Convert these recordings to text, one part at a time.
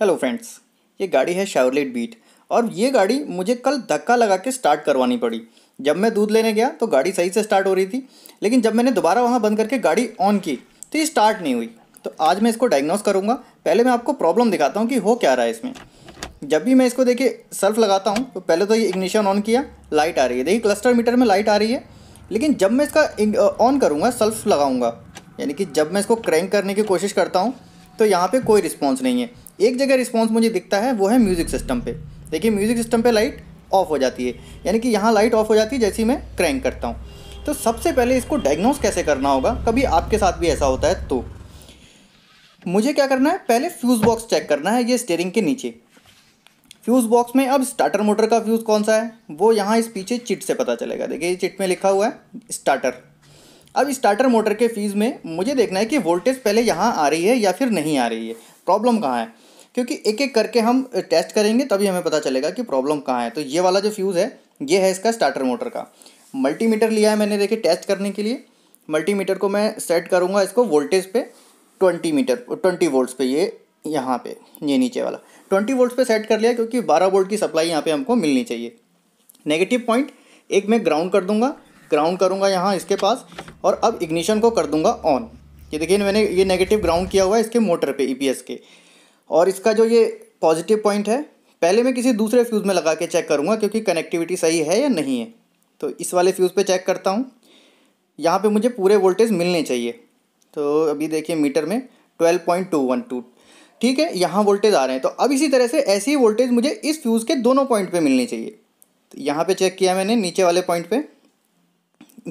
hello friends ये गाड़ी है शावरलेट बीट और ये गाड़ी मुझे कल धक्का लगा के स्टार्ट करवानी पड़ी जब मैं दूध लेने गया तो गाड़ी सही से स्टार्ट हो रही थी लेकिन जब मैंने दोबारा वहाँ बंद करके गाड़ी ऑन की तो ये स्टार्ट नहीं हुई तो आज मैं इसको डायग्नोस करूँगा पहले मैं आपको प्रॉब्लम दिखाता हूँ कि हो क्या रहा है इसमें जब भी मैं इसको देखिए सेल्फ लगाता हूँ तो पहले तो ये इग्निशन ऑन किया लाइट आ रही है देखिए क्लस्टर मीटर में लाइट आ रही है लेकिन जब मैं इसका ऑन करूँगा सेल्फ लगाऊँगा यानी कि जब मैं इसको क्रैंक करने की कोशिश करता हूँ तो यहाँ पे कोई रिस्पॉन्स नहीं है एक जगह रिस्पॉन्स मुझे दिखता है वो है म्यूज़िक सिस्टम पे देखिए म्यूज़िक सिस्टम पर लाइट ऑफ हो जाती है यानी कि यहाँ लाइट ऑफ हो जाती है जैसे ही मैं क्रैंक करता हूँ तो सबसे पहले इसको डायग्नोस कैसे करना होगा कभी आपके साथ भी ऐसा होता है तो मुझे क्या करना है पहले फ्यूज़ बॉक्स चेक करना है ये स्टेयरिंग के नीचे फ्यूज़ बॉक्स में अब स्टार्टर मोटर का फ्यूज़ कौन सा है वो यहाँ इस पीछे चिट से पता चलेगा देखिए चिट में लिखा हुआ है स्टार्टर अब स्टार्टर मोटर के फ्यूज़ में मुझे देखना है कि वोल्टेज पहले यहाँ आ रही है या फिर नहीं आ रही है प्रॉब्लम कहाँ है क्योंकि एक एक करके हम टेस्ट करेंगे तभी हमें पता चलेगा कि प्रॉब्लम कहाँ है तो ये वाला जो फ्यूज़ है ये है इसका स्टार्टर मोटर का मल्टीमीटर लिया है मैंने देखिए टेस्ट करने के लिए मल्टीमीटर को मैं सेट करूँगा इसको वोल्टेज पे ट्वेंटी मीटर ट्वेंटी वोल्ट पे ये यहाँ पे ये नीचे वाला ट्वेंटी वोल्ट पे सेट कर लिया क्योंकि बारह वोल्ट की सप्लाई यहाँ पे हमको मिलनी चाहिए नेगेटिव पॉइंट एक मैं ग्राउंड कर दूँगा ग्राउंड करूँगा यहाँ इसके पास और अब इग्निशन को कर दूँगा ऑन ये देखिए मैंने ये नेगेटिव ग्राउंड किया हुआ है इसके मोटर पर ई के और इसका जो ये पॉजिटिव पॉइंट है पहले मैं किसी दूसरे फ्यूज़ में लगा के चेक करूँगा क्योंकि कनेक्टिविटी सही है या नहीं है तो इस वाले फ्यूज़ पे चेक करता हूँ यहाँ पे मुझे पूरे वोल्टेज मिलने चाहिए तो अभी देखिए मीटर में twelve point two one two ठीक है यहाँ वोल्टेज आ रहे हैं तो अब इसी तरह से ऐसी ही वोल्टेज मुझे इस फ्यूज़ के दोनों पॉइंट पर मिलनी चाहिए तो यहाँ पर चेक किया मैंने नीचे वाले पॉइंट पर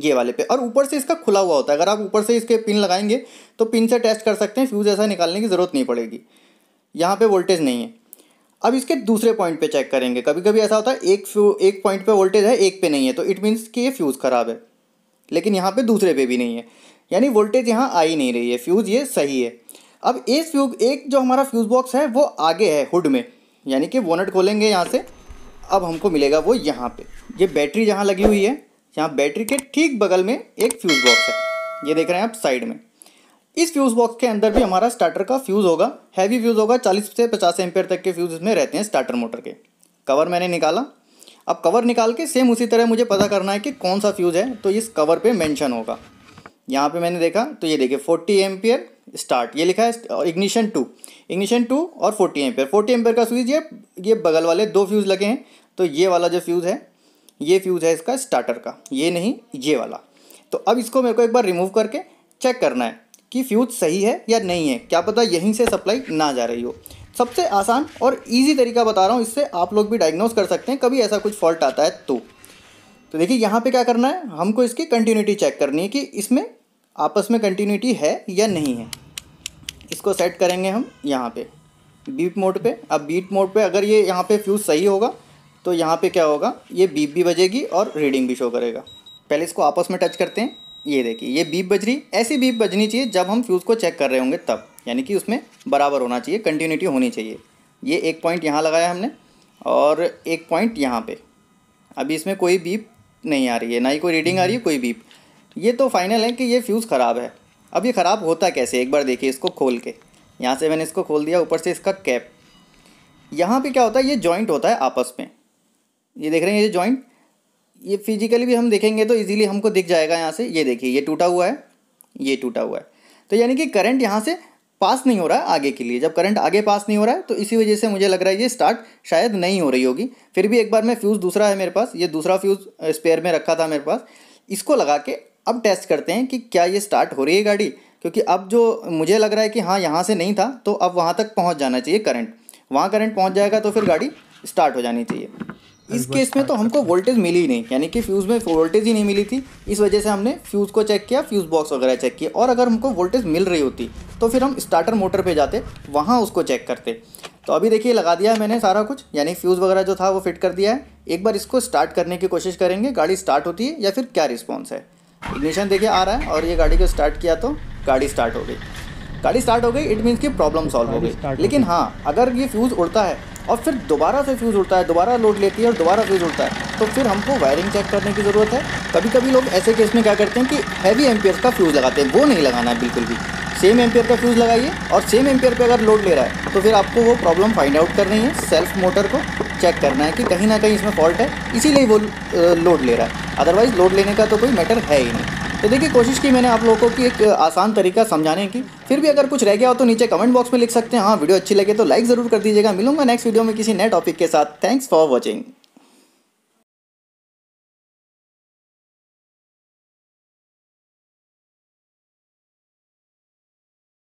ये वाले पे और ऊपर से इसका खुला हुआ होता है अगर आप ऊपर से इसके पिन लगाएंगे तो पिन से टेस्ट कर सकते हैं फ्यूज़ ऐसा निकालने की ज़रूरत नहीं पड़ेगी यहाँ पे वोल्टेज नहीं है अब इसके दूसरे पॉइंट पे चेक करेंगे कभी कभी ऐसा होता है एक फ्यू एक पॉइंट पे वोल्टेज है एक पे नहीं है तो इट मीन्स कि ये फ्यूज़ ख़राब है लेकिन यहाँ पे दूसरे पे भी नहीं है यानी वोल्टेज यहाँ आ ही नहीं रही है फ्यूज़ ये सही है अब इस फ्यूज एक जो हमारा फ्यूज़ बॉक्स है वो आगे है हुड में यानी कि वोनट खोलेंगे यहाँ से अब हमको मिलेगा वो यहाँ पर ये बैटरी जहाँ लगी हुई है यहाँ बैटरी के ठीक बगल में एक फ्यूज़ बॉक्स है ये देख रहे हैं आप साइड में इस फ्यूज़ बॉक्स के अंदर भी हमारा स्टार्टर का फ्यूज़ होगा हैवी फ्यूज़ होगा चालीस से पचास एम्पेयर तक के फ्यूज़ इसमें रहते हैं स्टार्टर मोटर के कवर मैंने निकाला अब कवर निकाल के सेम उसी तरह मुझे पता करना है कि कौन सा फ्यूज़ है तो इस कवर पे मेंशन होगा यहाँ पे मैंने देखा तो ये देखिए 40 एम्पेयर स्टार्ट ये लिखा है और इग्निशन टू इग्निशन टू और 40 एम्पेयर 40 एम्पेयर का फ्यूज़ ये ये बगल वाले दो फ्यूज़ लगे हैं तो ये वाला जो फ्यूज़ है ये फ्यूज़ है इसका स्टार्टर का ये नहीं ये वाला तो अब इसको मेरे को एक बार रिमूव करके चेक करना है कि फ्यूज सही है या नहीं है क्या पता यहीं से सप्लाई ना जा रही हो सबसे आसान और ईजी तरीका बता रहा हूँ इससे आप लोग भी डायग्नोस कर सकते हैं कभी ऐसा कुछ फॉल्ट आता है तो तो देखिए यहाँ पे क्या करना है हमको इसकी कंटिन्यूटी चेक करनी है कि इसमें आपस में कंटिन्यूटी है या नहीं है इसको सेट करेंगे हम यहाँ पे बीप मोड पे अब बीट मोड पे अगर ये यहाँ पे फ्यूज़ सही होगा तो यहाँ पे क्या होगा ये बीप भी बजेगी और रीडिंग भी शो करेगा पहले इसको आपस में टच करते हैं ये देखिए ये बीप बज रही ऐसी बीप बजनी चाहिए जब हम फ्यूज़ को चेक कर रहे होंगे तब यानी कि उसमें बराबर होना चाहिए कंटिन्यूटी होनी चाहिए ये एक पॉइंट यहाँ लगाया हमने और एक पॉइंट यहाँ पे अभी इसमें कोई बीप नहीं आ रही है ना ही कोई रीडिंग आ रही है कोई बीप ये तो फाइनल है कि ये फ्यूज़ ख़राब है अब ये ख़राब होता कैसे एक बार देखिए इसको खोल के यहाँ से मैंने इसको खोल दिया ऊपर से इसका कैप यहाँ पर क्या होता है ये जॉइंट होता है आपस में ये देख रहे हैं ये जॉइंट ये फिजिकली भी हम देखेंगे तो इजीली हमको दिख जाएगा यहाँ से ये देखिए ये टूटा हुआ है ये टूटा हुआ है तो यानी कि करंट यहाँ से पास नहीं हो रहा है आगे के लिए जब करंट आगे पास नहीं हो रहा है तो इसी वजह से मुझे लग रहा है ये स्टार्ट शायद नहीं हो रही होगी फिर भी एक बार मैं फ्यूज़ दूसरा है मेरे पास ये दूसरा फ्यूज़ स्पेयर में रखा था मेरे पास इसको लगा के अब टेस्ट करते हैं कि क्या ये स्टार्ट हो रही है गाड़ी क्योंकि अब जो मुझे लग रहा है कि हाँ यहाँ से नहीं था तो अब वहाँ तक पहुँच जाना चाहिए करंट वहाँ करंट पहुँच जाएगा तो फिर गाड़ी स्टार्ट हो जानी चाहिए इस केस में तो हमको वोल्टेज मिली ही नहीं यानी कि फ्यूज़ में वोल्टेज ही नहीं मिली थी इस वजह से हमने फ्यूज़ को चेक किया फ्यूज़ बॉक्स वगैरह चेक किया और अगर हमको वोल्टेज मिल रही होती तो फिर हम स्टार्टर मोटर पे जाते वहाँ उसको चेक करते तो अभी देखिए लगा दिया है मैंने सारा कुछ यानी फ्यूज़ वगैरह जो था वो फिट कर दिया है एक बार इसको स्टार्ट करने की कोशिश करेंगे गाड़ी स्टार्ट होती है या फिर क्या रिस्पॉन्स है इग्निशन देखिए आ रहा है और ये गाड़ी को स्टार्ट किया तो गाड़ी स्टार्ट हो गई गाड़ी स्टार्ट हो गई इट मीन्स कि प्रॉब्लम सॉल्व हो गई लेकिन हाँ अगर ये फ्यूज़ उड़ता है और फिर दोबारा से फ्यूज़ उड़ता है दोबारा लोड लेती है और दोबारा फ्यूज़ उड़ता है तो फिर हमको वायरिंग चेक करने की ज़रूरत है कभी कभी लोग ऐसे केस में क्या करते हैं कि हैवी एम्पियर का फ्यूज़ लगाते हैं वो नहीं लगाना है बिल्कुल भी सेम एम्पियर का फ्यूज़ लगाइए और सेम एम्पियर पे अगर लोड ले रहा है तो फिर आपको वो प्रॉब्लम फाइंड आउट करनी है सेल्फ मोटर को चेक करना है कि कहीं ना कहीं इसमें फॉल्ट है इसीलिए वो लोड ले रहा है अदरवाइज़ लोड लेने का तो कोई मैटर है ही नहीं तो देखिए कोशिश की मैंने आप लोगों की एक आसान तरीका समझाने की फिर भी अगर कुछ रह गया हो तो नीचे कमेंट बॉक्स में लिख सकते हैं हाँ वीडियो अच्छी लगे तो लाइक ज़रूर कर दीजिएगा मिलूंगा नेक्स्ट वीडियो में किसी नए टॉपिक के साथ थैंक्स फॉर वॉचिंग